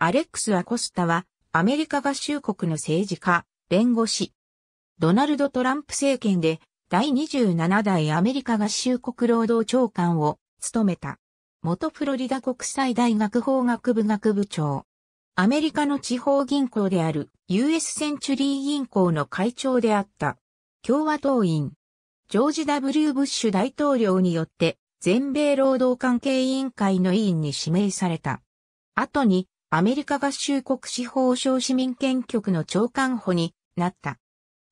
アレックス・アコスタは、アメリカ合衆国の政治家、弁護士。ドナルド・トランプ政権で、第27代アメリカ合衆国労働長官を務めた。元フロリダ国際大学法学部学部長。アメリカの地方銀行である US センチュリー銀行の会長であった。共和党員。ジョージ・ W・ ブッシュ大統領によって全米労働関係委員会の委員に指名された。後にアメリカ合衆国司法省市民権局の長官補になった。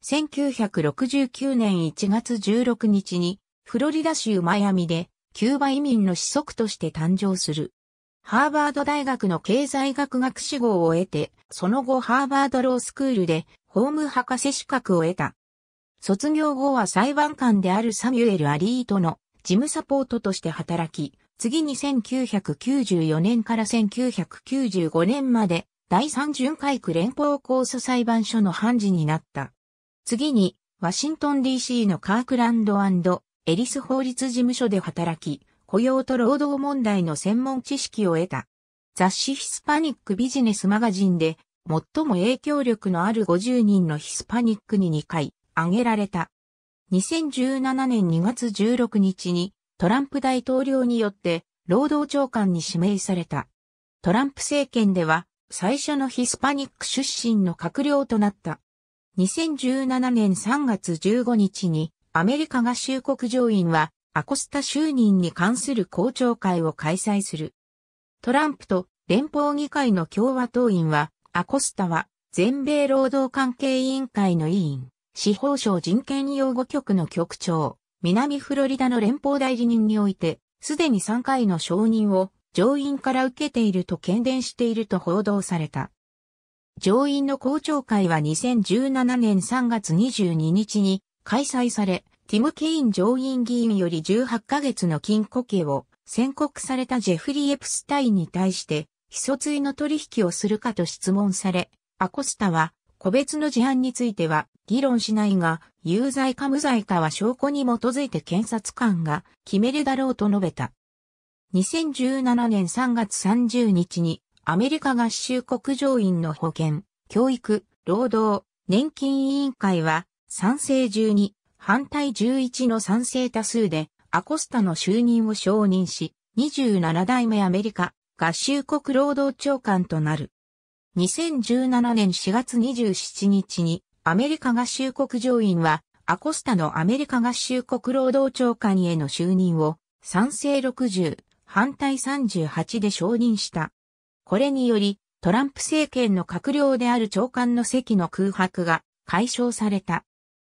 1969年1月16日に、フロリダ州マイアミで、キューバ移民の子息として誕生する。ハーバード大学の経済学学士号を得て、その後ハーバードロースクールで法務博士資格を得た。卒業後は裁判官であるサミュエル・アリートの事務サポートとして働き、次に1994年から1995年まで第三巡回区連邦控訴裁判所の判事になった。次に、ワシントン DC のカークランドエリス法律事務所で働き、雇用と労働問題の専門知識を得た。雑誌ヒスパニックビジネスマガジンで、最も影響力のある50人のヒスパニックに2回、挙げられた。2017年2月16日に、トランプ大統領によって労働長官に指名された。トランプ政権では最初のヒスパニック出身の閣僚となった。2017年3月15日にアメリカ合衆国上院はアコスタ就任に関する公聴会を開催する。トランプと連邦議会の共和党員はアコスタは全米労働関係委員会の委員、司法省人権擁護局の局長、南フロリダの連邦大理人において、すでに3回の承認を上院から受けていると懸伝していると報道された。上院の公聴会は2017年3月22日に開催され、ティム・ケイン上院議員より18ヶ月の禁錮刑を宣告されたジェフリー・エプスタインに対して、非訴追の取引をするかと質問され、アコスタは、個別の事案については議論しないが、有罪か無罪かは証拠に基づいて検察官が決めるだろうと述べた。2017年3月30日にアメリカ合衆国上院の保健、教育、労働、年金委員会は賛成12、反対11の賛成多数でアコスタの就任を承認し、27代目アメリカ合衆国労働長官となる。2017年4月27日にアメリカ合衆国上院は、アコスタのアメリカ合衆国労働長官への就任を、賛成60、反対38で承認した。これにより、トランプ政権の閣僚である長官の席の空白が解消された。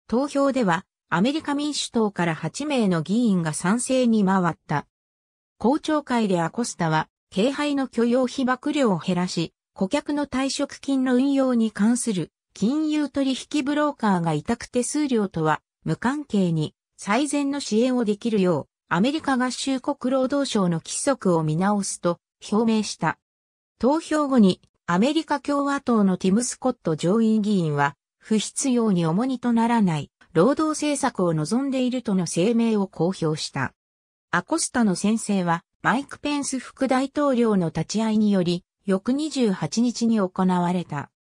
投票では、アメリカ民主党から8名の議員が賛成に回った。公聴会でアコスタは、敬拝の許容被曝量を減らし、顧客の退職金の運用に関する金融取引ブローカーが委託手数料とは無関係に最善の支援をできるようアメリカ合衆国労働省の規則を見直すと表明した。投票後にアメリカ共和党のティム・スコット上院議員は不必要に重荷とならない労働政策を望んでいるとの声明を公表した。アコスタの先生はマイク・ペンス副大統領の立ち会いにより翌28日に行われた。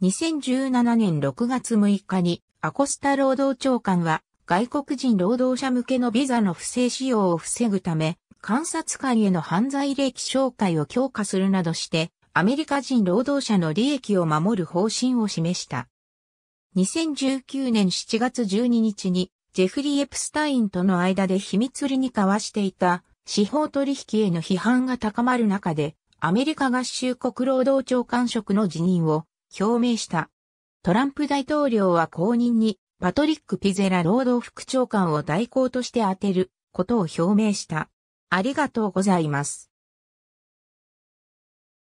2017年6月6日にアコスタ労働長官は外国人労働者向けのビザの不正使用を防ぐため監察官への犯罪歴紹介を強化するなどしてアメリカ人労働者の利益を守る方針を示した。2019年7月12日にジェフリー・エプスタインとの間で秘密裏に交わしていた司法取引への批判が高まる中でアメリカ合衆国労働長官職の辞任を表明した。トランプ大統領は後任にパトリック・ピゼラ労働副長官を代行として当てることを表明した。ありがとうございます。